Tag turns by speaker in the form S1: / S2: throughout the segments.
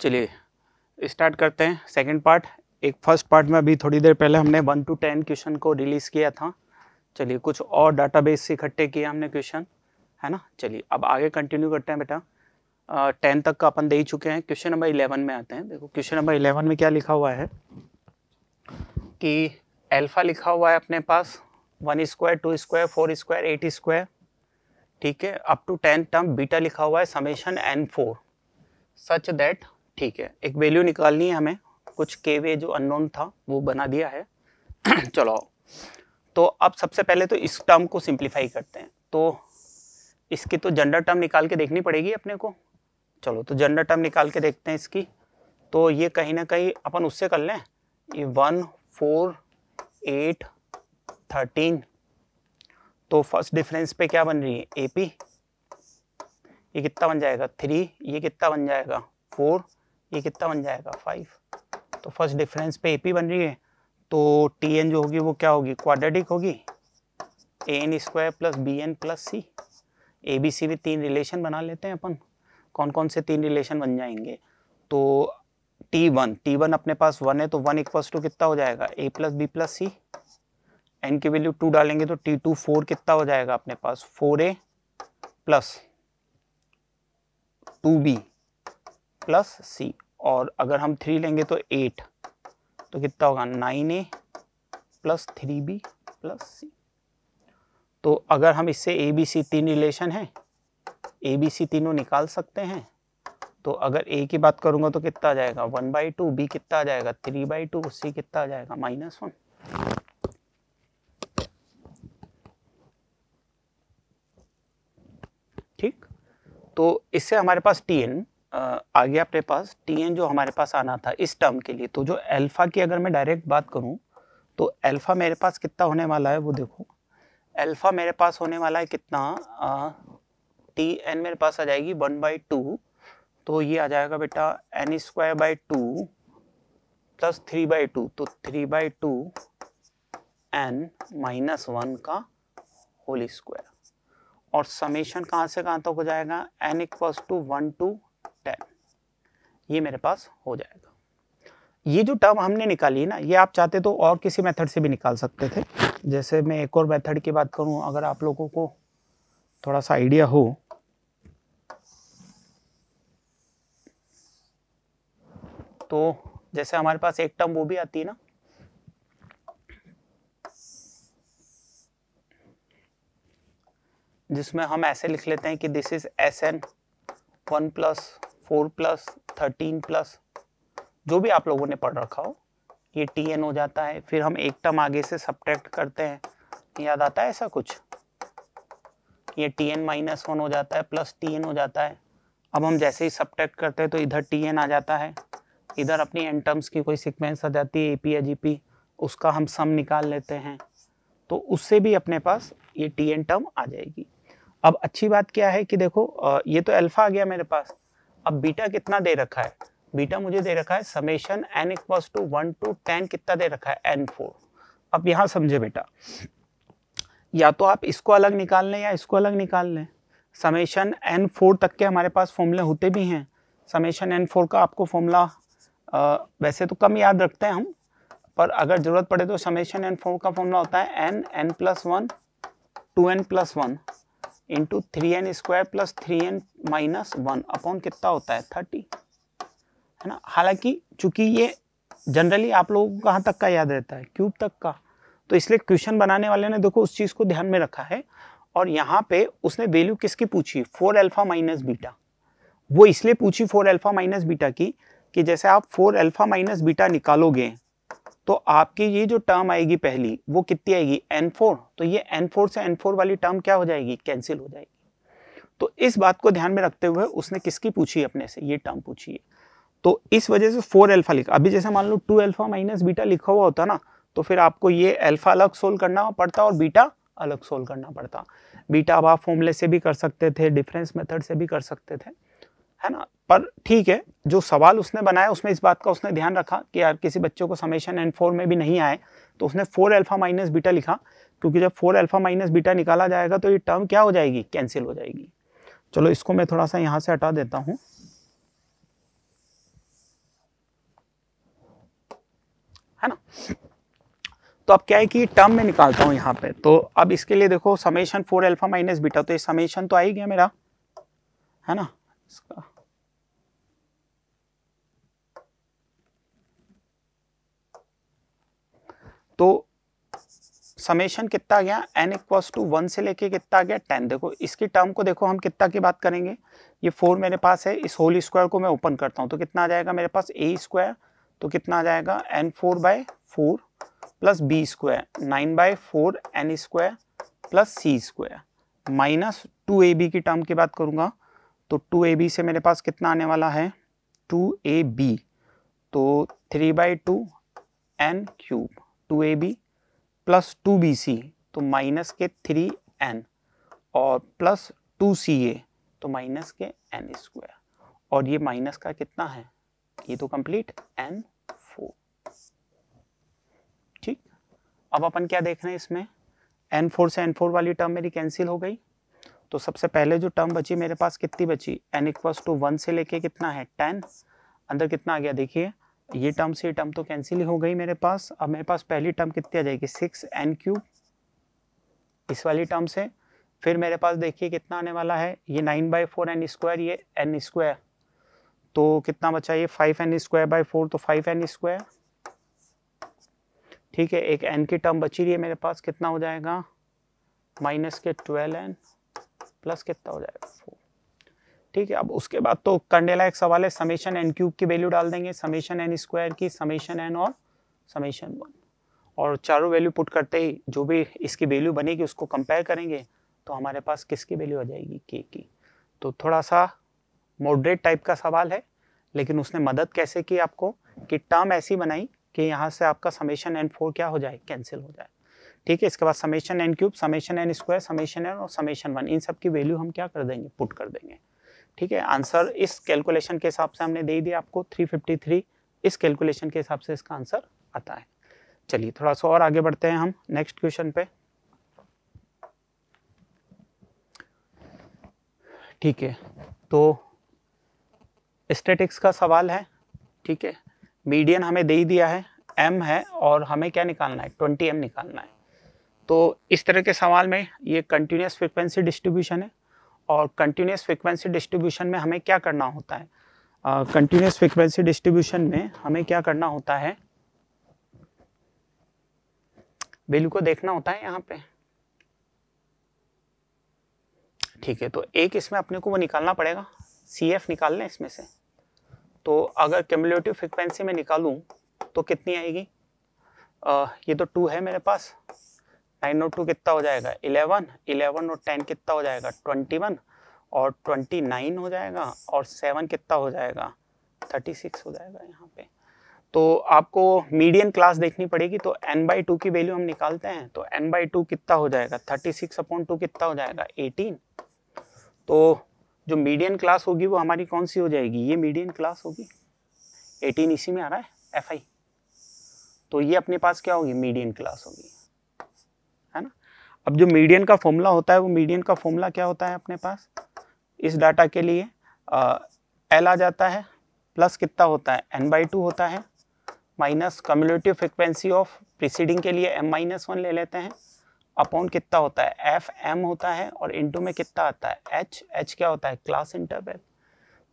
S1: चलिए स्टार्ट करते हैं सेकंड पार्ट एक फर्स्ट पार्ट में अभी थोड़ी देर पहले हमने वन टू टेन क्वेश्चन को रिलीज़ किया था चलिए कुछ और डाटाबेस से इकट्ठे किए हमने क्वेश्चन है ना चलिए अब आगे कंटिन्यू करते हैं बेटा टेन तक का अपन दे ही चुके हैं क्वेश्चन नंबर इलेवन में आते हैं देखो क्वेश्चन नंबर इलेवन में क्या लिखा हुआ है कि एल्फा लिखा हुआ है अपने पास one square two square four square eight square ठीक है up to ten term beta लिखा हुआ है summation N for such that ठीक है एक वैल्यू निकालनी है हमें कुछ के वे जो अननोन था वो बना दिया है चलो तो अब सबसे पहले तो इस टर्म को सिंप्लीफाई करते हैं तो इसकी तो जेंडर टर्म निकाल के देखनी पड़ेगी अपने को चलो तो जेंडर टर्म निकाल के देखते हैं इसकी तो ये कहीं ना कहीं अपन उससे कर लें ये वन फोर एट थर्टीन तो फर्स्ट डिफरेंस पे क्या बन रही है ए पी ये कितना बन जाएगा थ्री ये कितना बन जाएगा फोर ये कितना बन जाएगा फाइव तो फर्स्ट डिफरेंस पे ए पी बन रही है तो टी एन जो होगी वो क्या होगी क्वाड्रेटिक होगी A N square plus B N plus C A B C भी तीन रिलेशन बना लेते हैं अपन कौन कौन से तीन रिलेशन बन जाएंगे तो टी वन टी वन अपने पास वन है तो वन इक्वल्स टू कितना हो जाएगा A plus B plus C N की वैल्यू टू डालेंगे तो टी टू फोर कितना हो जाएगा अपने पास four A plus two B plus C और अगर हम थ्री लेंगे तो एट तो कितना होगा nine A plus three B plus C तो अगर हम इससे ए बी सी तीन रिलेशन है ए बी सी तीनों निकाल सकते हैं तो अगर ए की बात करूंगा तो कितना आ जाएगा वन बाई टू बी कितना आ जाएगा थ्री बाई टू सी कितना आ जाएगा माइनस वन ठीक तो इससे हमारे पास टी एन आ गया अपने पास टी एन जो हमारे पास आना था इस टर्म के लिए तो जो अल्फ़ा की अगर मैं डायरेक्ट बात करूँ तो अल्फ़ा मेरे पास कितना होने वाला है वो देखो अल्फ़ा मेरे पास होने वाला है कितना टी एन मेरे पास आ जाएगी वन बाई टू तो ये आ जाएगा बेटा N square by two plus three by two तो three by two N minus one का होल स्क्वायर और समेशन कहाँ से कहाँ तक तो हो जाएगा N equals to one to ten ये मेरे पास हो जाएगा ये जो टर्म हमने निकाली ना ये आप चाहते तो और किसी मेथड से भी निकाल सकते थे जैसे मैं एक और मेथड की बात करूं अगर आप लोगों को थोड़ा सा आइडिया हो तो जैसे हमारे पास एक टर्म वो भी आती है ना जिसमें हम ऐसे लिख लेते हैं कि this is S N one plus four plus thirteen plus जो भी आप लोगों ने पढ़ रखा हो ये टी एन हो जाता है फिर हम एक टर्म आगे से सब्ट्रैक्ट करते हैं याद आता है ऐसा कुछ ये टी एन माइनस वन हो जाता है प्लस टी एन हो जाता है अब हम जैसे ही सब्ट्रैक्ट करते हैं तो इधर टी एन आ जाता है इधर अपनी एन टर्म्स की कोई सिक्वेंस आ जाती है ए पी या जी पी उसका हम सम निकाल लेते हैं तो उससे भी अपने पास ये टी एन टर्म आ जाएगी अब अच्छी बात क्या है कि देखो ये तो अल्फा आ गया मेरे पास अब बीटा कितना दे रखा है बीटा मुझे दे रखा है summation N equals to one to ten कितना दे रखा है एन फोर अब यहाँ समझे बेटा या तो आप इसको अलग निकाल लें या इसको अलग निकाल लें समेशन एन फोर तक के हमारे पास फॉर्मूले होते भी हैं समेशन एन फोर का आपको फॉर्मूला वैसे तो कम याद रखते हैं हम पर अगर ज़रूरत पड़े तो समेशन एन फोर का फॉर्मूला होता है N N plus one two N plus one into three N square plus three N minus one upon कितना होता है थर्टी है ना हालांकि चूंकि ये जनरली आप लोगों को कहाँ तक का याद रहता है क्यूब तक का तो इसलिए क्वेश्चन बनाने वाले ने देखो उस चीज़ को ध्यान में रखा है और यहाँ पे उसने वैल्यू किसकी पूछी फोर अल्फा माइनस बीटा वो इसलिए पूछी फोर अल्फा माइनस बीटा की कि जैसे आप फोर अल्फा माइनस बीटा निकालोगे तो आपकी ये जो टर्म आएगी पहली वो कितनी आएगी एन फोर तो ये फोर से फोर वाली टर्म क्या हो जाएगी कैंसिल हो जाएगी तो इस बात को ध्यान में रखते हुए उसने किसकी पूछी अपने से ये टर्म पूछी है तो इस वजह से फोर एल्फा लिखा अभी जैसे मान लो टू एल्फा माइनस बीटा लिखा हुआ होता ना तो फिर आपको ये एल्फा अलग सोल्व करना पड़ता और बीटा अलग सोल्व करना पड़ता बीटा आप फॉर्मूले से भी कर सकते थे डिफरेंस मेथड से भी कर सकते थे है ना पर ठीक है जो सवाल उसने बनाया उसमें इस बात का उसने ध्यान रखा कि यार किसी बच्चों को समेशन एंड फोर में भी नहीं आए तो उसने फोर एल्फा माइनस बीटा लिखा क्योंकि जब फोर एल्फा माइनस बीटा निकाला जाएगा तो ये टर्म क्या हो जाएगी कैंसिल हो जाएगी चलो इसको मैं थोड़ा सा यहाँ से हटा देता हूँ है ना तो अब क्या है कि टर्म में निकालता हूँ यहाँ पे तो अब इसके लिए देखो summation four alpha minus beta तो ये समेशन तो आ ही गया मेरा है ना इसका तो समेशन कितना गया एन इक्वस टू वन से लेके कितना आ गया टेन देखो इसकी टर्म को देखो हम कितना की बात करेंगे ये फोर मेरे पास है इस होल स्क्वायर को मैं ओपन करता हूँ तो कितना आ जाएगा मेरे पास ए स्क्वायर तो कितना आ जाएगा N four by four plus B square nine by four N square plus C square minus two A B की टर्म की बात करूँगा तो टू ए बी से मेरे पास कितना आने वाला है टू ए बी तो three by two N cube two A B plus two B C तो माइनस के थ्री एन और प्लस टू सी ए तो माइनस के एन स्क्वायर और ये माइनस का कितना है ये तो कंप्लीट एन फोर ठीक अब अपन क्या देख रहे हैं इसमें एन फोर से एन फोर वाली टर्म मेरी कैंसिल हो गई तो सबसे पहले जो टर्म बची मेरे पास कितनी बची एन इक्वल्स टू वन से लेके कितना है टेन अंदर कितना आ गया देखिए ये टर्म से ये टर्म तो कैंसिल हो गई मेरे पास अब मेरे पास पहली टर्म कितनी आ जाएगी सिक्स एन क्यूब इस वाली टर्म से फिर मेरे पास देखिए कितना आने वाला है ये nine by four N square ये एन स्क्वायर तो कितना बचा ये five N square by four तो फाइव एन स्क्वायर ठीक है एक एन की टर्म बची रही है मेरे पास कितना हो जाएगा माइनस के ट्वेल्व एन प्लस कितना हो जाएगा फोर ठीक है अब उसके बाद तो करने लायक सवाल है समेशन एन क्यूब की वैल्यू डाल देंगे समेशन एन स्क्वायर की समेशन एन और समेशन वन और चारों वैल्यू पुट करते ही जो भी इसकी वैल्यू बनेगी उसको कंपेयर करेंगे तो हमारे पास किसकी वैल्यू आ जाएगी के की तो थोड़ा सा मॉडरेट टाइप का सवाल है लेकिन उसने मदद कैसे की आपको कि टर्म ऐसी बनाई कि यहाँ से आपका समेशन एन फोर क्या हो जाए कैंसिल हो जाए ठीक है इसके बाद summation N cube summation N square summation N और समेशन वन इन सब की वैल्यू हम क्या कर देंगे पुट कर देंगे ठीक है आंसर इस कैलकुलेशन के हिसाब से हमने दे दिया आपको 353 इस कैलकुलेशन के हिसाब से इसका आंसर आता है चलिए थोड़ा सा और आगे बढ़ते हैं हम नेक्स्ट क्वेश्चन पे ठीक है तो स्टेटिक्स का सवाल है ठीक है मीडियन हमें दे ही दिया है एम है और हमें क्या निकालना है ट्वेंटी एम निकालना है तो इस तरह के सवाल में ये कंटिन्यूस फ्रिक्वेंसी डिस्ट्रीब्यूशन है और कंटिन्यूस फ्रिक्वेंसी डिस्ट्रीब्यूशन में हमें क्या करना होता है कंटिन्यूस फ्रिक्वेंसी डिस्ट्रीब्यूशन में हमें क्या करना होता है वैल्यू को देखना होता है यहाँ पे ठीक है तो एक इसमें अपने को वो निकालना पड़ेगा सी एफ निकाल लें इसमें से तो अगर कैमुलेटिव फ्रिक्वेंसी में निकालूं तो कितनी आएगी आ, ये तो टू है मेरे पास नाइन और टू कितना हो जाएगा इलेवन इलेवन और टेन कितना हो जाएगा ट्वेंटी वन और ट्वेंटी नाइन हो जाएगा और सेवन कितना हो जाएगा थर्टी सिक्स हो जाएगा यहाँ पे तो आपको मीडियम क्लास देखनी पड़ेगी तो एन बाई टू की वैल्यू हम निकालते हैं तो एन बाई टू कितना हो जाएगा थर्टी सिक्स अपॉन टू कितना हो जाएगा एटीन तो जो मीडियम क्लास होगी वो हमारी कौन सी हो जाएगी ये मीडियम क्लास होगी एटीन इसी में आ रहा है एफ आई तो ये अपने पास क्या होगी मीडियम क्लास होगी अब जो मीडियन का फॉर्मूला होता है वो मीडियन का फॉर्मूला क्या होता है अपने पास इस डाटा के लिए एल आ जाता है प्लस कितना होता है एन बाई टू होता है minus community frequency of preceding के लिए एम माइनस वन ले लेते हैं अपॉन कितना होता है एफ एम होता है और इंटू में कितना आता है एच एच क्या होता है क्लास इंटरवल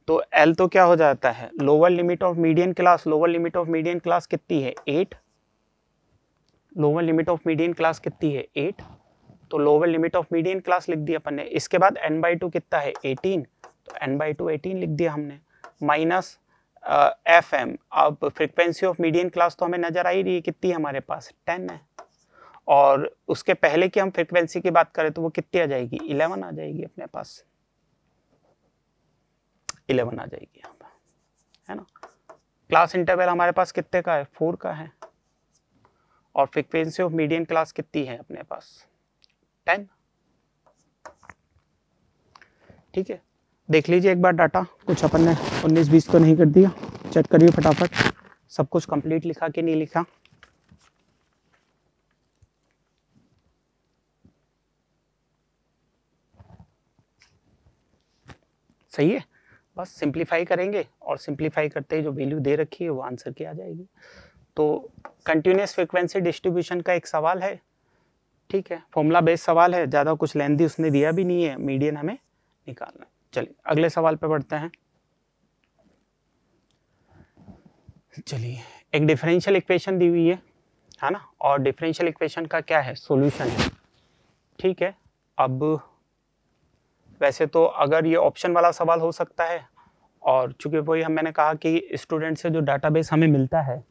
S1: तो एल तो क्या हो जाता है lower limit of median class lower limit of median class कितनी है eight lower limit of median class कितनी है एट तो lower limit of median class लिख दी अपन ने इसके बाद एन बाई टू कितना है एटीन तो एन बाई टू एटीन लिख दिया हमने माइनस एफ एम अब फ्रिक्वेंसी ऑफ मीडियन क्लास तो हमें नज़र आ ही रही है कितनी हमारे पास टेन है और उसके पहले की हम फ्रिक्वेंसी की बात करें तो वो कितनी आ जाएगी इलेवन आ जाएगी अपने पास इलेवन आ जाएगी यहाँ पर है ना क्लास इंटरवल हमारे पास कितने का है फोर का है और फ्रिक्वेंसी ऑफ मीडियन क्लास कितनी है अपने पास टेन ठीक है देख लीजिए एक बार डाटा कुछ अपन ने उन्नीस बीस को तो नहीं कर दिया चेक करिए फटाफट सब कुछ कंप्लीट लिखा कि नहीं लिखा सही है बस सिंप्लीफाई करेंगे और सिंप्लीफाई करते ही जो वैल्यू दे रखी है वो आंसर की आ जाएगी तो कंटिन्यूस फ्रिक्वेंसी डिस्ट्रीब्यूशन का एक सवाल है ठीक है फॉर्मूला बेस्ड सवाल है ज़्यादा कुछ लेंदी उसने दिया भी नहीं है मीडियन हमें निकालना चलिए अगले सवाल पे बढ़ते हैं चलिए एक डिफरेंशियल इक्वेशन दी हुई है है ना और डिफरेंशियल इक्वेशन का क्या है सॉल्यूशन है ठीक है अब वैसे तो अगर ये ऑप्शन वाला सवाल हो सकता है और चूंकि वही हम मैंने कहा कि स्टूडेंट से जो डाटाबेस हमें मिलता है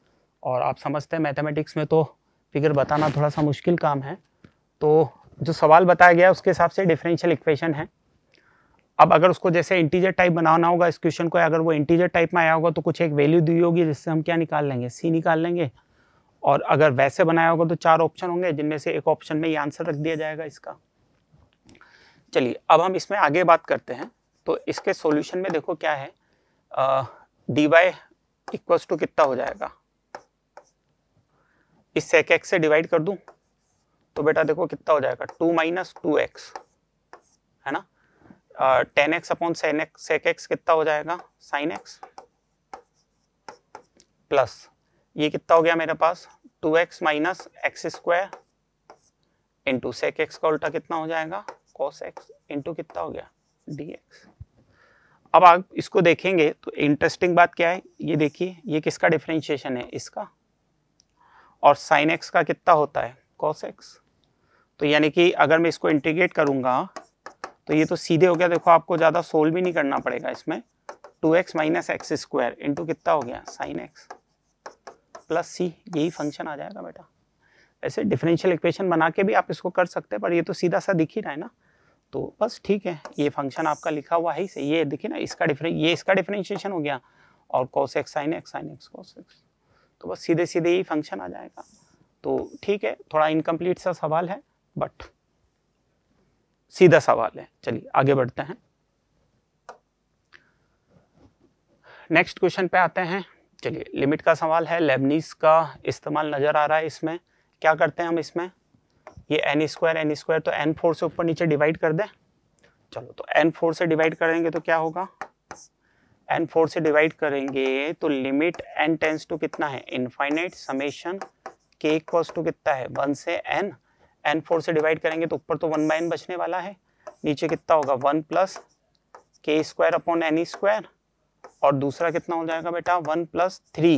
S1: और आप समझते हैं मैथमेटिक्स में तो फिगर बताना थोड़ा सा मुश्किल काम है तो जो सवाल बताया गया उसके हिसाब से डिफरेंशियल इक्वेशन है अब अगर उसको जैसे इंटीजर टाइप बनाना होगा इस क्वेश्चन को अगर वो इंटीजर टाइप में आया होगा तो कुछ एक वैल्यू दी होगी जिससे हम क्या निकाल लेंगे सी निकाल लेंगे और अगर वैसे बनाया होगा तो चार ऑप्शन होंगे जिनमें से एक ऑप्शन में ये आंसर रख दिया जाएगा इसका चलिए अब हम इसमें आगे बात करते हैं तो इसके सॉल्यूशन में देखो क्या है डी वाई इक्वल्स टू कितना हो जाएगा इस सेक एक्स से डिवाइड कर दूं तो बेटा देखो कितना हो जाएगा टू माइनस टू एक्स है ना tan X upon sin X sec X कितना हो जाएगा साइन एक्स प्लस ये कितना हो गया मेरे पास two X minus x square into sec X का उल्टा कितना हो जाएगा कॉस एक्स इंटू कितना हो गया डी एक्स अब आप इसको देखेंगे तो इंटरेस्टिंग बात क्या है ये देखिए ये किसका डिफ्रेंशिएशन है इसका और साइन एक्स का कितना होता है कॉस एक्स तो यानी कि अगर मैं इसको इंटीग्रेट करूँगा तो ये तो सीधे हो गया देखो आपको ज़्यादा सोल्व भी नहीं करना पड़ेगा इसमें two X minus x square into कितना हो गया साइन एक्स प्लस सी यही फंक्शन आ जाएगा बेटा ऐसे डिफरेंशियल इक्वेशन बना के भी आप इसको कर सकते हैं पर ये तो सीधा सा दिख ही रहा है ना तो बस ठीक है ये फंक्शन आपका लिखा हुआ है ये देखिए ना इसका डिफरें ये इसका डिफरेंशिएशन हो गया और cos X sine X sine X cos X तो बस सीधे सीधे यही फंक्शन आ जाएगा तो ठीक है थोड़ा इनकम्प्लीट सा सवाल है बट सीधा सवाल है चलिए आगे बढ़ते हैं नेक्स्ट क्वेश्चन पे आते हैं चलिए लिमिट का सवाल है लेबनीस का इस्तेमाल नज़र आ रहा है इसमें क्या करते हैं हम इसमें ये एन स्क्वायर एन स्क्वायर तो एन फोर से ऊपर नीचे डिवाइड कर दें चलो तो एन फोर से डिवाइड करेंगे तो क्या होगा एन फोर से डिवाइड करेंगे तो लिमिट एन टेंस टू कितना है इनफाइनाइट समेशन के कॉस टू कितना है वन से एन एन फोर से डिवाइड करेंगे तो ऊपर तो वन बाय एन बचने वाला है नीचे कितना होगा one plus K square upon N square और दूसरा कितना हो जाएगा बेटा one plus three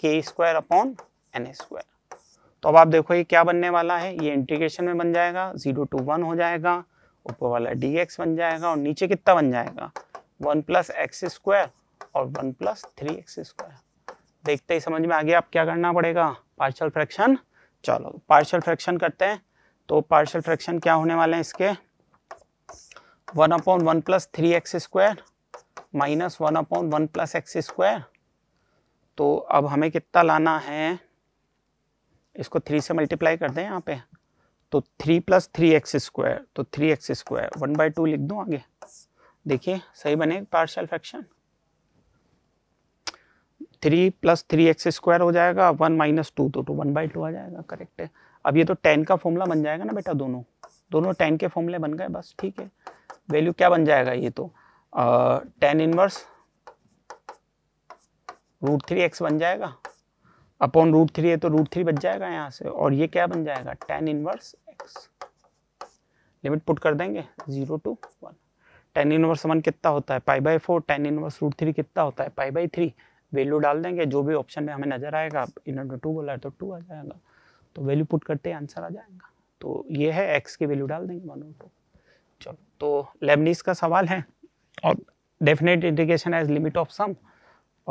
S1: K square upon N square तो अब आप देखो ये क्या बनने वाला है ये इंटीग्रेशन में बन जाएगा जीरो टू वन हो जाएगा ऊपर वाला डी एक्स बन जाएगा और नीचे कितना बन जाएगा वन प्लस एक्स स्क्वायर और one plus three x square देखते ही समझ में आ गया आप क्या करना पड़ेगा पार्शल फ्रैक्शन चलो पार्शियल फ्रैक्शन करते हैं तो पार्शियल फ्रैक्शन क्या होने वाले हैं इसके one upon one plus three x square minus one upon one plus X square तो अब हमें कितना लाना है इसको थ्री से मल्टीप्लाई कर दें यहाँ पे तो three plus three x square तो three x square one by two लिख दूँ आगे देखिए सही बने partial fraction three plus three x square हो जाएगा वन माइनस टू तो टू वन बाई टू आ जाएगा करेक्ट है अब ये तो टेन का फॉर्मूला बन जाएगा ना बेटा दोनों दोनों टेन के फॉर्मूले बन गए बस ठीक है वैल्यू क्या बन जाएगा ये तो tan inverse root three X बन जाएगा अपॉन रूट थ्री है तो रूट थ्री बच जाएगा यहाँ से और ये क्या बन जाएगा tan inverse X limit put कर देंगे zero to one tan inverse one कितना होता है pi by four tan inverse root three कितना होता है पाई बाई थ्री वैल्यू डाल देंगे जो भी ऑप्शन में हमें नज़र आएगा इन्होंने टू बोला है तो टू आ जाएगा तो वैल्यू पुट करते हैं आंसर आ जाएगा तो ये है एक्स की वैल्यू डाल देंगे वन टू चलो तो लेबनीस का सवाल है और definite indication as limit of sum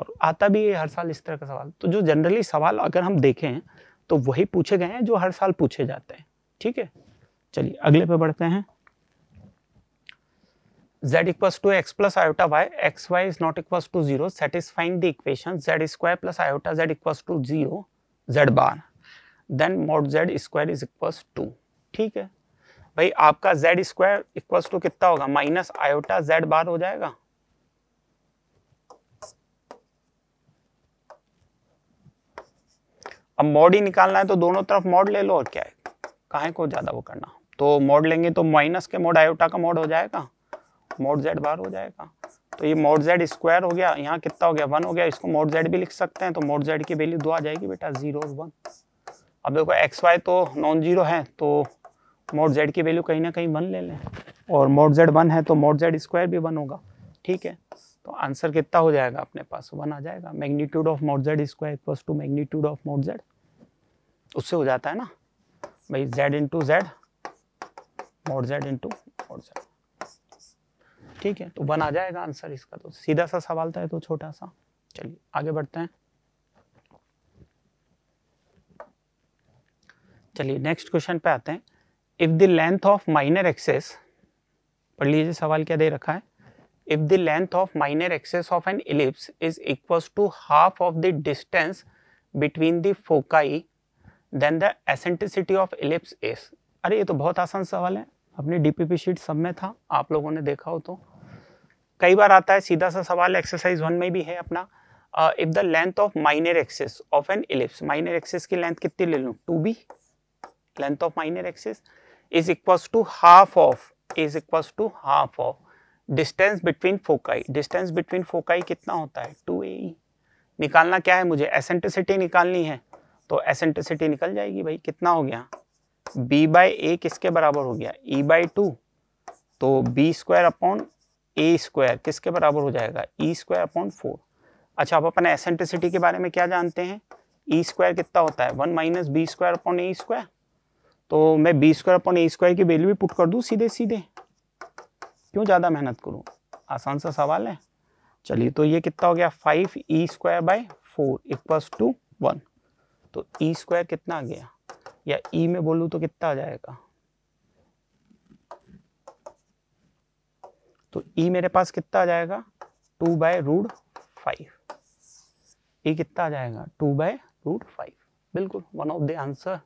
S1: और आता भी है हर साल इस तरह का सवाल तो जो जनरली सवाल अगर हम देखें तो वही पूछे गए हैं जो हर साल पूछे जाते हैं ठीक है चलिए अगले पे बढ़ते हैं z equals to x plus iota y, x y is not equals to 0, satisfying the equation z square plus iota z equals to 0, z bar. Then mod z square is equals to. ठीक है भाई आपका z square equals to कितना होगा minus iota z bar हो जाएगा अब mod ही निकालना है तो दोनों तरफ मॉड ले लो और क्या है काहे को ज्यादा वो करना तो मॉड लेंगे तो माइनस के मॉड आयोटा का मॉड हो जाएगा मोड जेड बाहर हो जाएगा तो ये मोड जेड स्क्वायर हो गया यहाँ कितना हो गया वन हो गया इसको मोड जेड भी लिख सकते हैं तो मोड जेड की वैल्यू दो आ जाएगी बेटा जीरो और वन अब देखो एक्स वाई तो नॉन जीरो है तो मोड जेड की वैल्यू कहीं ना कहीं वन ले लें और मोड जेड वन है तो मोड जेड स्क्वायर भी वन होगा ठीक है तो आंसर कितना हो जाएगा अपने पास वन आ जाएगा magnitude of mod Z square equals to magnitude of mod Z उससे हो जाता है ना भाई Z into Z mod Z into mod Z ठीक है तो वन आ जाएगा आंसर इसका तो सीधा सा सवाल था तो छोटा सा चलिए आगे बढ़ते हैं चलिए नेक्स्ट क्वेश्चन पे आते हैं if the length of minor axes पढ़ लीजिए सवाल क्या दे रखा है if the length of minor axes of an ellipse is equal to half of the distance between the foci then the eccentricity of ellipse is अरे ये तो बहुत आसान सवाल है अपनी डीपीपी शीट सब में था आप लोगों ने देखा हो तो कई बार आता है सीधा सा सवाल एक्सरसाइज वन में भी है अपना if the length of minor axes of an ellipse minor axes की लेंथ कितनी ले लूँ two B length of minor axes is equal to half of is equal to half of distance between foci distance between foci कितना होता है two ए निकालना क्या है मुझे एसेंट्रिसिटी निकालनी है तो एसेंट्रिसिटी निकल जाएगी भाई कितना हो गया बी बाई ए किसके बराबर हो गया ई बाई टू तो B square upon A square किसके बराबर हो जाएगा ई स्क्वायर अपॉन फोर अच्छा अब अपन एसेंट्रिसिटी के बारे में क्या जानते हैं ई e स्क्वायर कितना होता है one minus B square upon A square तो मैं B square upon A square की वैल्यू भी पुट कर दूँ सीधे सीधे क्यों ज़्यादा मेहनत करूँ आसान सा सवाल है चलिए तो ये कितना हो गया five E square by four equals to one तो ई e स्क्वायर कितना आ गया या ई e में बोलूँ तो कितना आ जाएगा तो e मेरे पास कितना आ जाएगा two by root five E e कितना आ जाएगा टू बाय रूट फाइव बिल्कुल one of the answer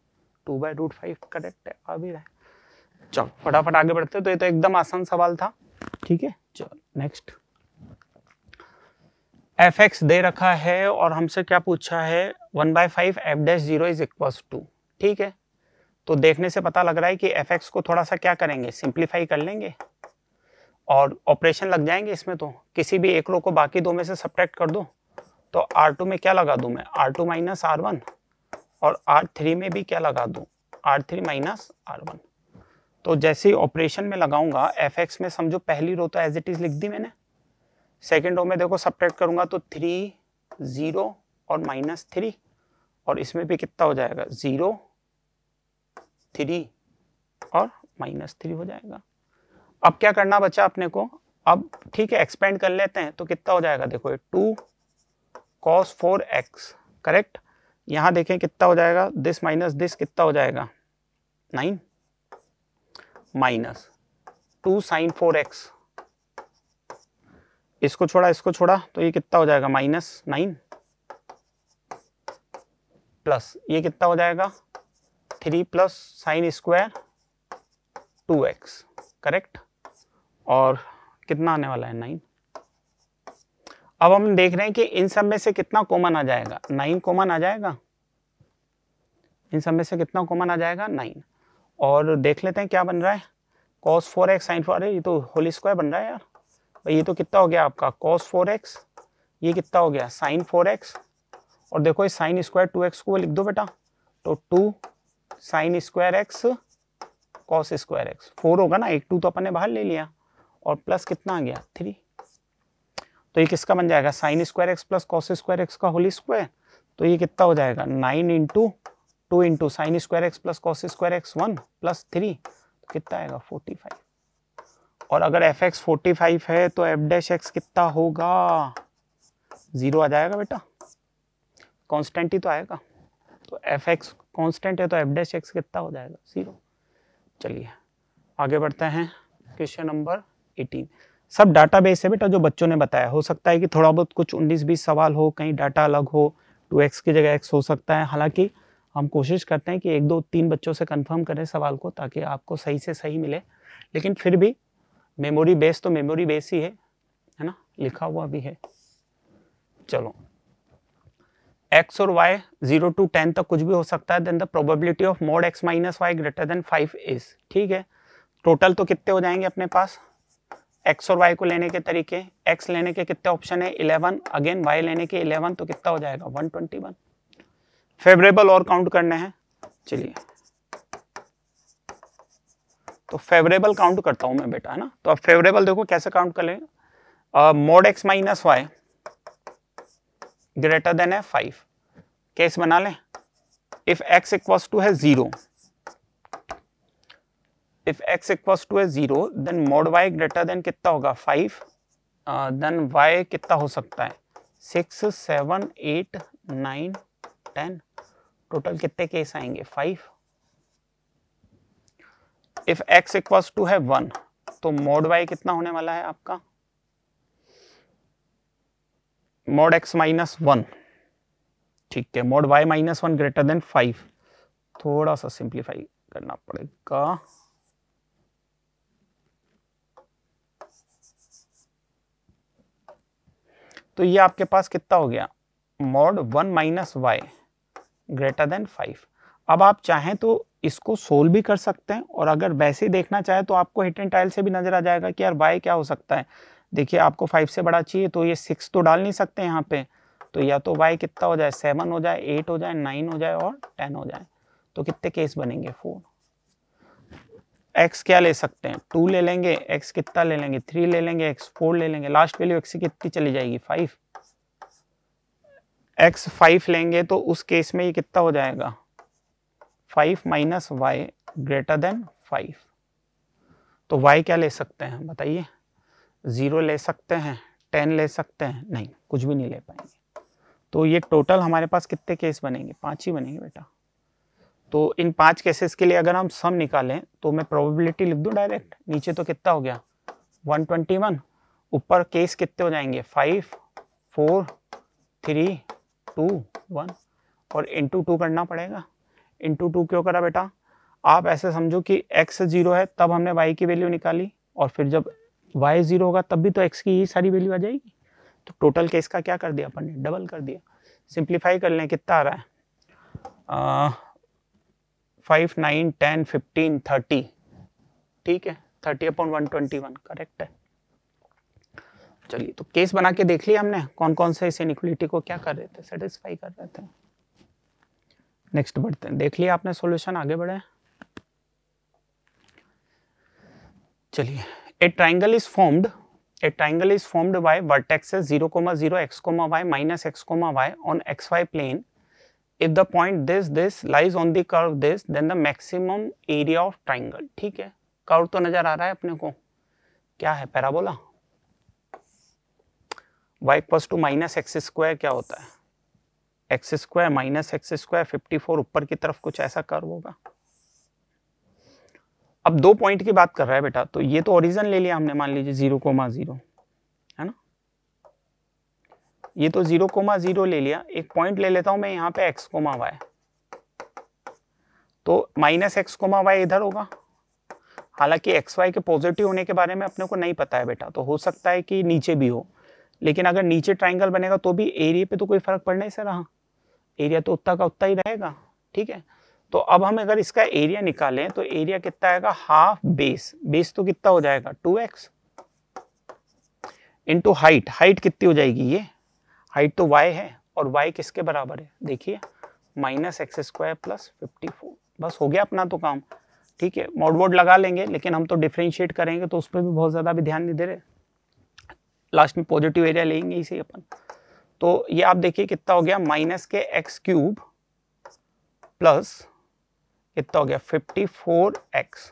S1: two by root five correct है आ भी रहा है चलो फटाफट आगे बढ़ते हैं तो ये तो एकदम आसान सवाल था ठीक है चलो नेक्स्ट एफ एक्स दे रखा है और हमसे क्या पूछा है one by five F dash zero is equal to ठीक है तो देखने से पता लग रहा है कि एफ एक्स को थोड़ा सा क्या करेंगे सिंप्लीफाई कर लेंगे और ऑपरेशन लग जाएंगे इसमें तो किसी भी एक रो को बाकी दो में से सब्ट्रैक्ट कर दो तो आर टू में क्या लगा दूं मैं R two minus R one और आर थ्री में भी क्या लगा दूं R three minus R one तो जैसे ही ऑपरेशन में लगाऊंगा एफ एक्स में समझो पहली रो तो एज इट इज़ लिख दी मैंने सेकेंड रो में देखो सब्ट्रैक्ट करूंगा तो थ्री ज़ीरो और माइनस थ्री और इसमें भी कितना हो जाएगा ज़ीरो थ्री और माइनस थ्री हो जाएगा अब क्या करना बचा अपने को अब ठीक है एक्सपेंड कर लेते हैं तो कितना हो जाएगा देखो two cos four X correct यहाँ देखें कितना हो जाएगा दिस माइनस दिस कितना हो जाएगा nine minus two sine four X इसको छोड़ा इसको छोड़ा तो ये कितना हो जाएगा माइनस नाइन प्लस ये कितना हो जाएगा three plus sine square two X correct और कितना आने वाला है नाइन अब हम देख रहे हैं कि इन सब में से कितना कॉमन आ जाएगा नाइन कॉमन आ जाएगा इन सब में से कितना कॉमन आ जाएगा नाइन और देख लेते हैं क्या बन रहा है cos four X sine four ये तो होली स्क्वायर बन रहा है यार भाई ये तो कितना हो गया आपका कॉस फोर एक्स ये कितना हो गया साइन फोर एक्स और देखो ये साइन स्क्वायर टू एक्स को लिख दो बेटा तो two sine square X cos square X four होगा ना एक टू तो अपन ने बाहर ले लिया और प्लस कितना आ गया थ्री तो ये किसका बन जाएगा sine square X plus cos square X का होली स्क्वायर तो ये कितना हो जाएगा nine into two into sine square X plus cos square X one plus three तो कितना आएगा फोर्टी फाइव और अगर एफ एक्स फोर्टी फाइव है तो एफ डैश एक्स कितना होगा जीरो आ जाएगा बेटा कॉन्स्टेंट ही तो आएगा तो एफ एक्स कॉन्स्टेंट है तो एफ डैश एक्स कितना हो जाएगा जीरो चलिए आगे बढ़ते हैं क्वेश्चन नंबर एटीन सब डाटा बेस है बेटा जो बच्चों ने बताया हो सकता है कि थोड़ा बहुत कुछ उन्नीस बीस सवाल हो कहीं डाटा अलग हो टू एक्स की जगह एक्स हो सकता है हालांकि हम कोशिश करते हैं कि एक दो तीन बच्चों से कंफर्म करें सवाल को ताकि आपको सही से सही मिले लेकिन फिर भी मेमोरी बेस तो मेमोरी बेस ही है है ना लिखा हुआ भी है चलो एक्स और वाई जीरो टू टेन तक कुछ भी हो सकता है then the probability of mod X minus Y greater than five is ठीक है टोटल तो कितने हो जाएंगे अपने पास एक्स और वाई को लेने के तरीके एक्स लेने के कितने ऑप्शन है इलेवन अगेन वाई लेने के इलेवन तो कितना हो जाएगा वन ट्वेंटी वन फेवरेबल और काउंट करने हैं चलिए तो फेवरेबल काउंट करता हूं मैं बेटा है ना तो अब फेवरेबल देखो कैसे काउंट कर लेंगे mod X minus Y greater than है फाइव केस बना लें इफ एक्स इक्वल्स टू है zero if x equals to है zero then mod y greater than कितना होगा फाइव देन uh, y कितना हो सकता है six seven eight nine ten total कितने केस आएंगे five if x equals to है वन तो मोड y कितना होने वाला है आपका मोड x माइनस वन ठीक है mod y minus one greater than five थोड़ा सा सिंप्लीफाई करना पड़ेगा तो ये आपके पास कितना हो गया mod one minus Y greater than five अब आप चाहें तो इसको सोल्व भी कर सकते हैं और अगर वैसे ही देखना चाहे तो आपको हिट एंड टाइल से भी नजर आ जाएगा कि यार वाई क्या हो सकता है देखिए आपको फाइव से बड़ा चाहिए तो ये सिक्स तो डाल नहीं सकते यहाँ पे तो या तो वाई कितना हो जाए सेवन हो जाए एट हो जाए नाइन हो जाए और टेन हो जाए तो कितने केस बनेंगे फोर एक्स क्या ले सकते हैं टू ले लेंगे एक्स कितना ले लेंगे थ्री ले लेंगे एक्स फोर ले लेंगे लास्ट वैल्यू एक्स कितनी चली जाएगी फाइव एक्स फाइव लेंगे तो उस केस में ये कितना हो जाएगा five minus Y greater than five तो वाई क्या ले सकते हैं बताइए ज़ीरो ले सकते हैं टेन ले सकते हैं नहीं कुछ भी नहीं ले पाएंगे तो ये टोटल हमारे पास कितने केस बनेंगे पाँच ही बनेंगे बेटा तो इन पांच केसेस के लिए अगर हम सम निकालें तो मैं प्रोबेबिलिटी लिख दूँ डायरेक्ट नीचे तो कितना हो गया 121 ऊपर केस कितने हो जाएंगे five four three two one और इंटू टू करना पड़ेगा इंटू टू क्यों करा बेटा आप ऐसे समझो कि x जीरो है तब हमने y की वैल्यू निकाली और फिर जब y जीरो होगा तब भी तो x की ही सारी वैल्यू आ जाएगी तो टोटल केस का क्या कर दिया अपन ने डबल कर दिया सिंप्लीफाई कर लें कितना आ रहा है आ, five nine ten fifteen thirty ठीक है thirty upon one twenty one correct है चलिए तो केस बना के देख लिया हमने कौन कौन से इस इनिक्वलिटी को क्या कर रहे थे सेटिस्फाई कर रहे थे नेक्स्ट बढ़ते हैं देख लिया आपने सॉल्यूशन आगे बढ़े चलिए a triangle is formed a triangle is formed by vertex zero comma zero x comma y minus x comma y on x y plane if the point this this lies on the curve this then the maximum area of triangle ठीक है curve तो नजर आ रहा है अपने को क्या है parabola y plus two minus x square क्या होता है x square minus x square fifty four ऊपर की तरफ कुछ ऐसा कर्व होगा अब दो पॉइंट की बात कर रहा है बेटा तो ये तो ओरिजिन ले लिया हमने मान लीजिए जीरो कोमा जीरो ये तो जीरो कोमा जीरो ले लिया एक पॉइंट ले लेता हूं मैं यहाँ पे एक्स कोमा वाई तो माइनस एक्स कोमा वाई इधर होगा हालांकि एक्स वाई के पॉजिटिव होने के बारे में अपने को नहीं पता है बेटा तो हो सकता है कि नीचे भी हो लेकिन अगर नीचे ट्राइंगल बनेगा तो भी एरिया पे तो कोई फर्क पड़ नहीं सर एरिया तो उतना का उतना ही रहेगा ठीक है तो अब हम अगर इसका एरिया निकालें तो एरिया कितना आएगा हाफ बेस बेस तो कितना हो जाएगा two x into height height कितनी हो जाएगी ये हाइट तो y है और y किसके बराबर है देखिए minus x square plus fifty four बस हो गया अपना तो काम ठीक है वोड लगा लेंगे लेकिन हम तो डिफ्रेंशिएट करेंगे तो उस पर भी बहुत ज़्यादा भी ध्यान नहीं दे रहे लास्ट में पॉजिटिव एरिया लेंगे इसे अपन तो ये आप देखिए कितना हो गया माइनस के एक्स क्यूब प्लस कितना हो गया फिफ्टी फोर एक्स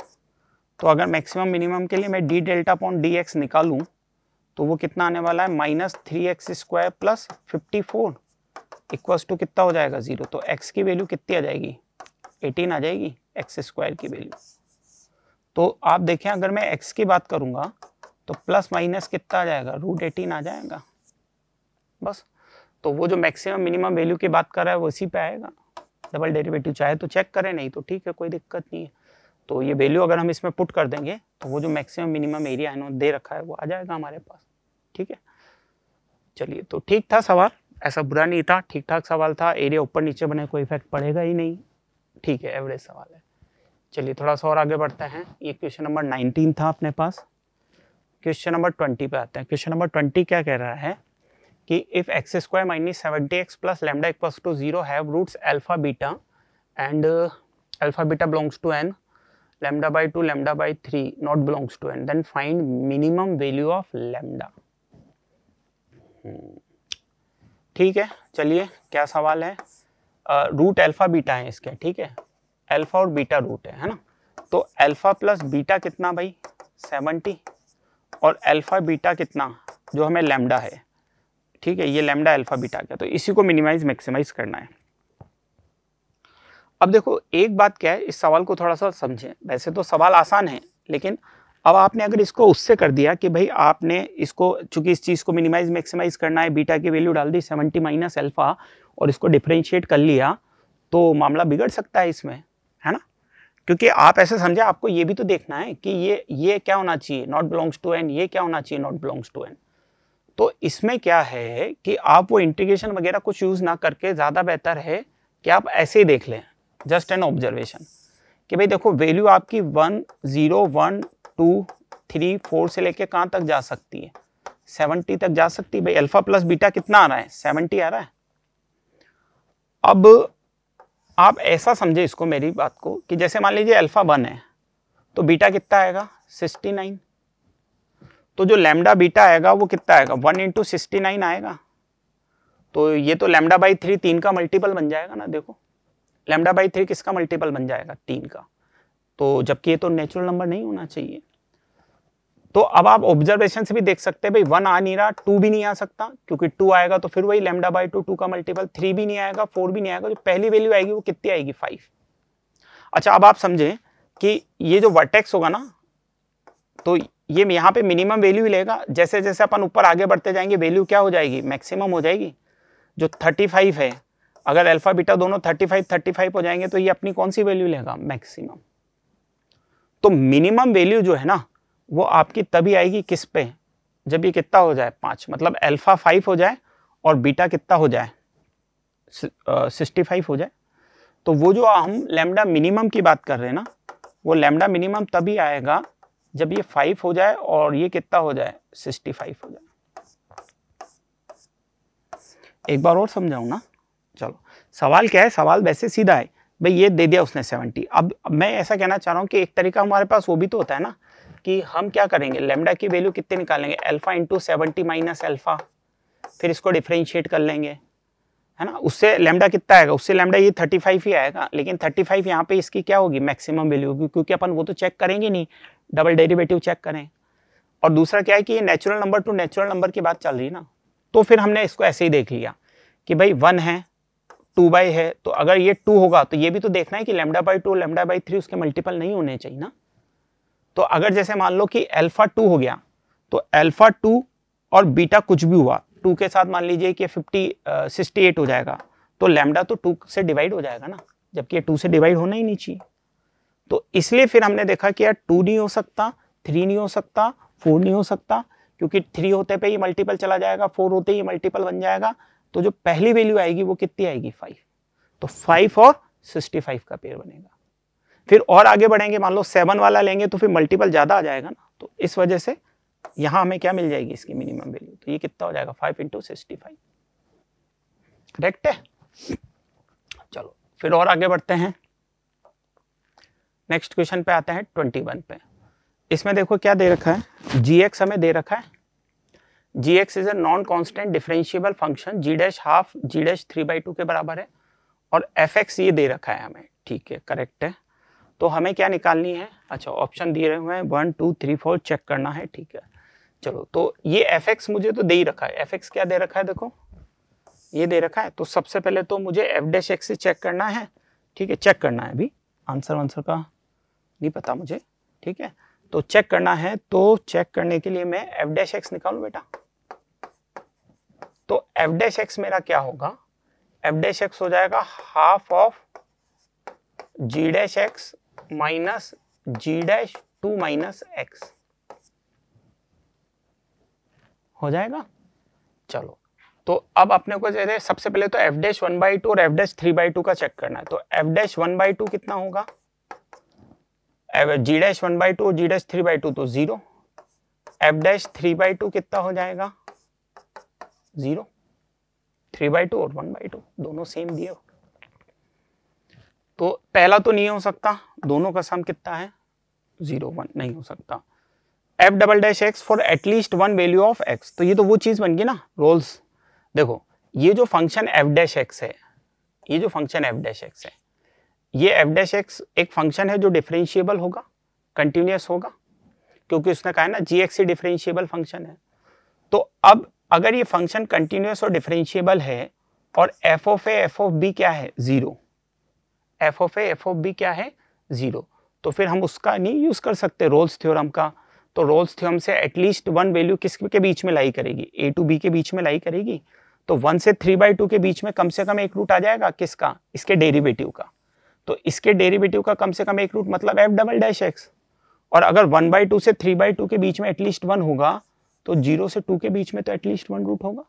S1: तो अगर मैक्सिमम मिनिमम के लिए मैं d delta upon d x निकालूँ तो वो कितना आने वाला है minus three x square plus fifty four equals to कितना हो जाएगा जीरो तो एक्स की वैल्यू कितनी आ जाएगी एटीन आ जाएगी एक्स स्क्वायर की वैल्यू तो आप देखें अगर मैं एक्स की बात करूंगा तो प्लस माइनस कितना आ जाएगा रूट एटीन आ जाएगा बस तो वो जो मैक्सिमम मिनिमम वैल्यू की बात कर रहा है वो इसी पे आएगा डबल डेरिवेटिव चाहे तो चेक करें नहीं तो ठीक है कोई दिक्कत नहीं है तो ये वैल्यू अगर हम इसमें पुट कर देंगे तो वो जो मैक्सिमम मिनिमम एरिया है ना दे रखा है वो आ जाएगा हमारे पास ठीक है चलिए तो ठीक था सवाल ऐसा बुरा नहीं था ठीक ठाक सवाल था एरिया ऊपर नीचे बने कोई इफेक्ट पड़ेगा ही नहीं ठीक है एवरेज सवाल है चलिए थोड़ा सा और आगे बढ़ते हैं ये क्वेश्चन नंबर नाइनटीन था अपने पास क्वेश्चन नंबर ट्वेंटी पे आते हैं क्वेश्चन नंबर ट्वेंटी क्या कह रहा है कि if x square minus seventy x plus lambda equals to zero have roots alpha beta and alpha beta belongs to N lambda by two lambda by three not belongs to N then find minimum value of lambda ठीक है चलिए क्या सवाल है आ, root alpha beta है इसके ठीक है अल्फा और बीटा रूट है है ना तो अल्फा प्लस बीटा कितना भाई सेवेंटी और अल्फा बीटा कितना जो हमें लेमडा है ठीक है ये लेमडा अल्फा बीटा का तो इसी को मिनिमाइज मैक्सिमाइज करना है अब देखो एक बात क्या है इस सवाल को थोड़ा सा समझें वैसे तो सवाल आसान है लेकिन अब आपने अगर इसको उससे कर दिया कि भाई आपने इसको चूंकि इस चीज़ को मिनिमाइज मैक्सिमाइज करना है बीटा की वैल्यू डाल दी सेवेंटी माइनस एल्फ़ा और इसको डिफ्रेंशिएट कर लिया तो मामला बिगड़ सकता है इसमें है ना क्योंकि आप ऐसे समझे आपको ये भी तो देखना है कि ये ये क्या होना चाहिए नॉट बिलोंग्स टू एन ये क्या होना चाहिए नॉट बिलोंग्स टू एन तो इसमें क्या है कि आप वो इंटीग्रेशन वगैरह कुछ यूज़ ना करके ज़्यादा बेहतर है कि आप ऐसे ही देख लें जस्ट एन ऑब्जर्वेशन कि भाई देखो वैल्यू आपकी one zero one two three four से लेके कहाँ तक जा सकती है सेवनटी तक जा सकती है भाई अल्फा प्लस बीटा कितना आ रहा है सेवनटी आ रहा है अब आप ऐसा समझे इसको मेरी बात को कि जैसे मान लीजिए अल्फा वन है तो बीटा कितना आएगा सिक्सटी नाइन तो जो लेमडा बीटा आएगा वो कितना आएगा वन इंटू सिक्सटी नाइन आएगा तो ये तो लेमडा बाई थ्री तीन का मल्टीपल बन जाएगा ना देखो लेमडा बाई थ्री किसका मल्टीपल बन जाएगा तीन का तो जबकि ये तो नेचुरल नंबर नहीं होना चाहिए तो अब आप ऑब्जर्वेशन से भी देख सकते हैं भाई वन आ नहीं रहा टू भी नहीं आ सकता क्योंकि टू आएगा तो फिर वही लेमडा बाई टू टू का मल्टीपल थ्री भी नहीं आएगा फोर भी नहीं आएगा जो पहली वैल्यू आएगी वो कितनी आएगी फाइव अच्छा अब आप समझें कि ये जो वर्टेक्स होगा ना तो ये यहाँ पे मिनिमम वैल्यू ही लेगा जैसे जैसे अपन ऊपर आगे बढ़ते जाएंगे वैल्यू क्या हो जाएगी मैक्सिमम हो जाएगी जो 35 है अगर अल्फा बीटा दोनों 35 35 हो जाएंगे तो ये अपनी कौन सी वैल्यू लेगा मैक्सिमम तो मिनिमम वैल्यू जो है ना वो आपकी तभी आएगी किस पे जब ये कितना हो जाए पाँच मतलब अल्फा फाइव हो जाए और बीटा कितना हो जाए सिक्सटी फाइव हो जाए तो वो जो हम लेमडा मिनिमम की बात कर रहे हैं ना वो लेमडा मिनिमम तभी आएगा जब ये फाइव हो जाए और ये कितना हो जाए सिक्सटी फाइव हो जाए एक बार और समझाऊ ना चलो सवाल क्या है सवाल वैसे सीधा है भाई ये दे दिया उसने सेवेंटी अब मैं ऐसा कहना चाह रहा हूँ कि एक तरीका हमारे पास वो भी तो होता है ना कि हम क्या करेंगे लेमडा की वैल्यू कितने निकालेंगे alpha into seventy minus alpha फिर इसको डिफ्रेंशिएट कर लेंगे है ना उससे लेमडा कितना आएगा उससे लेमडा ये थर्टी फाइव ही आएगा लेकिन थर्टी फाइव यहाँ पे इसकी क्या होगी मैक्सिमम वैल्यू होगी क्योंकि अपन वो तो चेक करेंगे नहीं डबल डेरीवेटिव चेक करें और दूसरा क्या है कि ये natural number to natural number की बात चल रही है ना तो फिर हमने इसको ऐसे ही देख लिया कि भाई वन है टू बाई है तो अगर ये टू होगा तो ये भी तो देखना है कि lambda by two lambda by three उसके मल्टीपल नहीं होने चाहिए ना तो अगर जैसे मान लो कि एल्फा टू हो गया तो एल्फा टू और बीटा कुछ भी हुआ टू के साथ मान लीजिए कि फिफ्टी सिक्सटी एट हो जाएगा तो लेमडा तो टू से डिवाइड हो जाएगा ना जबकि ये टू से डिवाइड होना ही नहीं चाहिए तो इसलिए फिर हमने देखा कि यार टू नहीं हो सकता थ्री नहीं हो सकता फोर नहीं हो सकता क्योंकि थ्री होते पे ही मल्टीपल चला जाएगा फोर होते ही मल्टीपल बन जाएगा तो जो पहली वैल्यू आएगी वो कितनी आएगी फाइव तो फाइव और सिक्सटी फाइव का पेयर बनेगा फिर और आगे बढ़ेंगे मान लो सेवन वाला लेंगे तो फिर मल्टीपल ज़्यादा आ जाएगा ना तो इस वजह से यहां हमें क्या मिल जाएगी इसकी मिनिमम वैल्यू तो ये कितना हो जाएगा five into sixty five correct है चलो फिर और आगे बढ़ते हैं नेक्स्ट क्वेश्चन पे आते हैं ट्वेंटी वन पे इसमें देखो क्या दे रखा है जी एक्स हमें दे रखा है g x is a non constant differentiable function g dash half g dash three by two के बराबर है और एफ एक्स ये दे रखा है हमें ठीक है करेक्ट है तो हमें क्या निकालनी है अच्छा ऑप्शन दिए हुए हैं one two three four check करना है ठीक है चलो तो ये एफ एक्स मुझे तो दे ही रखा है एफ एक्स क्या दे रखा है देखो ये दे रखा है तो सबसे पहले तो मुझे एफ डैश एक्स से चेक करना है ठीक है चेक करना है अभी आंसर वंसर का नहीं पता मुझे ठीक है तो चेक करना है तो चेक करने के लिए मैं एफ डैश एक्स निकालू बेटा तो एफ डैश एक्स मेरा क्या होगा एफ डैश एक्स हो जाएगा half of g dash x minus g dash two minus x हो जाएगा चलो तो अब अपने को जैसे सबसे पहले तो f dash one by two और f dash three by two का चेक करना है तो f dash one by two कितना होगा g dash one by two g dash three by two तो zero f dash three by two कितना हो जाएगा जीरो थ्री बाई टू और वन बाई टू दोनों सेम दिए हो तो पहला तो नहीं हो सकता दोनों का सम कितना है जीरो वन नहीं हो सकता f double dash x for at least one value of x तो ये तो वो चीज़ बन गई ना रोल्स देखो ये जो फंक्शन एफ डैश एक्स है ये जो फंक्शन एफ डैश एक्स है ये एफ डैश एक्स एक फंक्शन है जो डिफरेंशिएबल होगा कंटिन्यूस होगा क्योंकि उसने कहा है ना जी एक्स ही डिफरेंशिएबल फंक्शन है तो अब अगर ये फंक्शन कंटिन्यूस और डिफरेंशिएबल है और f of a f of b क्या है zero f of a f of b क्या है ज़ीरो तो फिर हम उसका नहीं यूज़ कर सकते रोल्स थ्योरम का तो रोल्स थ्योरम से एटलीस्ट वन वैल्यू किस के बीच में लाई करेगी ए टू बी के बीच में लाई करेगी तो वन से थ्री बाई टू के बीच में कम से कम एक रूट आ जाएगा किसका इसके डेरिवेटिव का तो इसके डेरिवेटिव का कम से कम एक रूट मतलब एफ डबल डैश एक्स और अगर वन बाई टू से थ्री बाई टू के बीच में एटलीस्ट वन होगा तो जीरो से टू के बीच में तो एटलीस्ट वन रूट होगा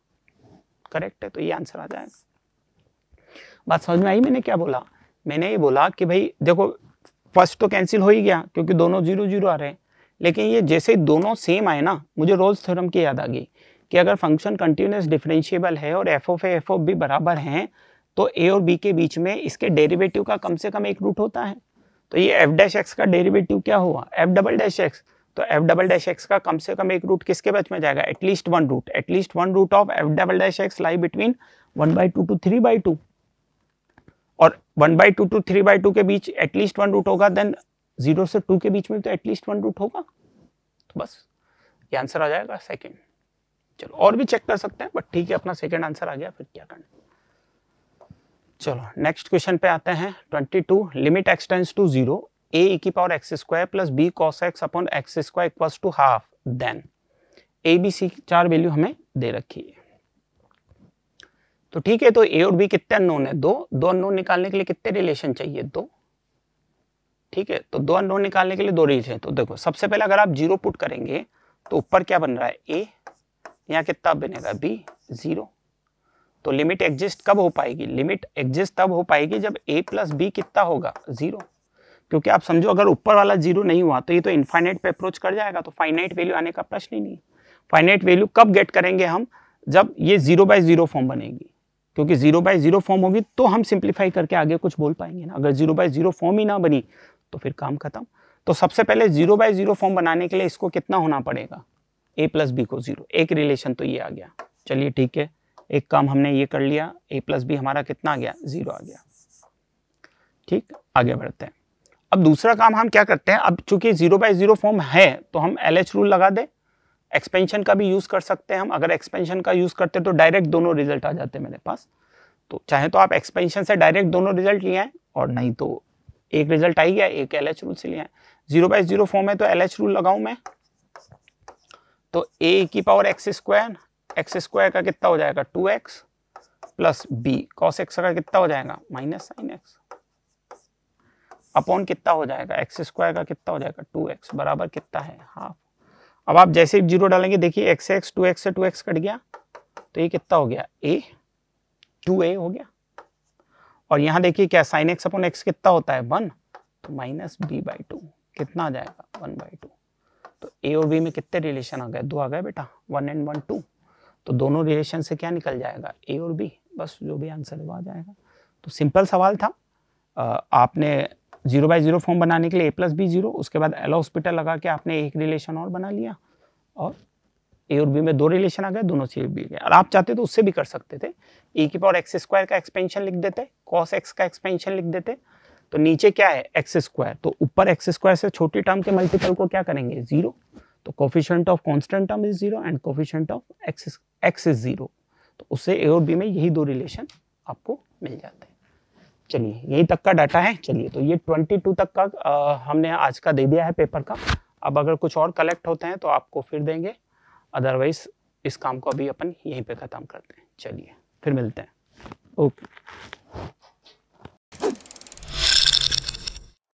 S1: करेक्ट है तो ये आंसर आ जाएगा बात समझ में आई मैंने क्या बोला मैंने ये बोला कि भाई देखो फर्स्ट तो कैंसिल हो ही गया क्योंकि दोनों जीरो जीरो आ रहे हैं लेकिन ये जैसे ही दोनों सेम आए ना मुझे रोल्स थ्योरम की याद आ गई कि अगर फंक्शन कंटिन्यूस डिफरेंशियबल है और एफ ओफ एफ ओफ भी बराबर हैं तो ए और बी के बीच में इसके डेरिवेटिव का कम से कम एक रूट होता है तो ये एफ डैश एक्स का डेरिवेटिव क्या हुआ एफ डबल डैश एक्स तो एफ डबल डैश एक्स का कम से कम एक रूट किसके बच में जाएगा at least one root at least one root of f double dash x lie between one by two to three by two और one by two to three by two के बीच एटलीस्ट वन रूट होगा then zero से two के बीच में तो at least one root होगा तो बस ये आंसर आ जाएगा सेकेंड चलो और भी चेक कर सकते हैं बट ठीक है अपना सेकेंड आंसर आ गया फिर क्या करना चलो नेक्स्ट क्वेश्चन पे आते हैं 22 limit x tends to zero a की power x square plus b cos x upon x square equal to half then a B c चार वैल्यू हमें दे रखी है तो ठीक है तो ए और बी कितने अननोन है दो दो अननोन निकालने के लिए कितने रिलेशन चाहिए दो ठीक है तो दो अननोन निकालने के लिए दो रिलेशन तो देखो सबसे पहले अगर आप जीरो पुट करेंगे तो ऊपर क्या बन रहा है ए यहाँ कितना बनेगा बी जीरो तो लिमिट एग्जिस्ट कब हो पाएगी लिमिट एग्जिस्ट तब हो पाएगी जब ए प्लस बी कितना होगा जीरो क्योंकि आप समझो अगर ऊपर वाला जीरो नहीं हुआ तो ये तो इन्फाइनाइट पे अप्रोच कर जाएगा तो फाइनाइट वैल्यू आने का प्रश्न ही नहीं फाइनाइट वैल्यू कब गेट करेंगे हम जब ये जीरो बाय जीरो फॉर्म बनेगी क्योंकि जीरो बाय जीरो फॉर्म होगी तो हम सिंप्लीफाई करके आगे कुछ बोल पाएंगे ना अगर जीरो बाय जीरो फॉर्म ही ना बनी तो फिर काम खत्म तो सबसे पहले जीरो बाय जीरो फॉर्म बनाने के लिए इसको कितना होना पड़ेगा ए प्लस बी को जीरो एक रिलेशन तो ये आ गया चलिए ठीक है एक काम हमने ये कर लिया ए प्लस बी हमारा कितना आ गया ज़ीरो आ गया ठीक आगे बढ़ते हैं अब दूसरा काम हम क्या करते हैं अब चूंकि जीरो बाय जीरो फॉर्म है तो हम एल एच रूल लगा दें एक्सपेंशन का भी यूज़ कर सकते हैं हम अगर एक्सपेंशन का यूज़ करते हैं तो डायरेक्ट दोनों रिजल्ट आ जाते हैं मेरे पास तो चाहे तो आप एक्सपेंशन से डायरेक्ट दोनों रिजल्ट ले आए और नहीं तो एक रिजल्ट आई गया एक एल एच रूल से लिया आए जीरो बाय जीरो फॉर्म है तो एल एच रूल लगाऊं मैं तो ए की power x square x square का कितना हो जाएगा two x plus b cos x का कितना हो जाएगा माइनस साइन एक्स अपॉन कितना हो जाएगा एक्स स्क्वायर का कितना हो जाएगा टू एक्स बराबर कितना है हाफ अब आप जैसे जीरो डालेंगे देखिए एक्स एक्स टू एक्स से टू एक्स कट गया तो ये कितना हो गया ए टू ए हो गया और यहाँ देखिए क्या साइन एक्स अपॉन एक्स कितना होता है वन तो माइनस बी बाई टू कितना आ जाएगा वन बाई टू तो ए और बी में कितने रिलेशन आ गए दो आ गए बेटा वन एंड वन टू तो दोनों रिलेशन से क्या निकल जाएगा ए और बी बस जो भी आंसर है वो आ जाएगा तो सिंपल सवाल था आपने जीरो बाई जीरो फॉर्म बनाने के लिए ए प्लस बी जीरो उसके बाद एल हॉस्पिटल लगा के आपने एक रिलेशन और बना लिया और ए और बी में दो रिलेशन आ गए दोनों से बी गए और आप चाहते तो उससे भी कर सकते थे ए की पावर एक्स स्क्वायर का एक्सपेंशन लिख देते कॉस एक्स का एक्सपेंशन लिख देते तो नीचे क्या है एक्स स्क्वायर तो ऊपर एक्स स्क्वायर से छोटी टर्म के मल्टीपल को क्या करेंगे जीरो तो coefficient of constant term is zero and coefficient of x x is zero तो उससे ए और बी में यही दो रिलेशन आपको मिल जाते हैं चलिए यहीं तक का डाटा है चलिए तो ये ट्वेंटी टू तक का आ, हमने आज का दे दिया है पेपर का अब अगर कुछ और कलेक्ट होते हैं तो आपको फिर देंगे अदरवाइज इस काम को अभी अपन यहीं पे ख़त्म करते हैं चलिए फिर मिलते हैं ओके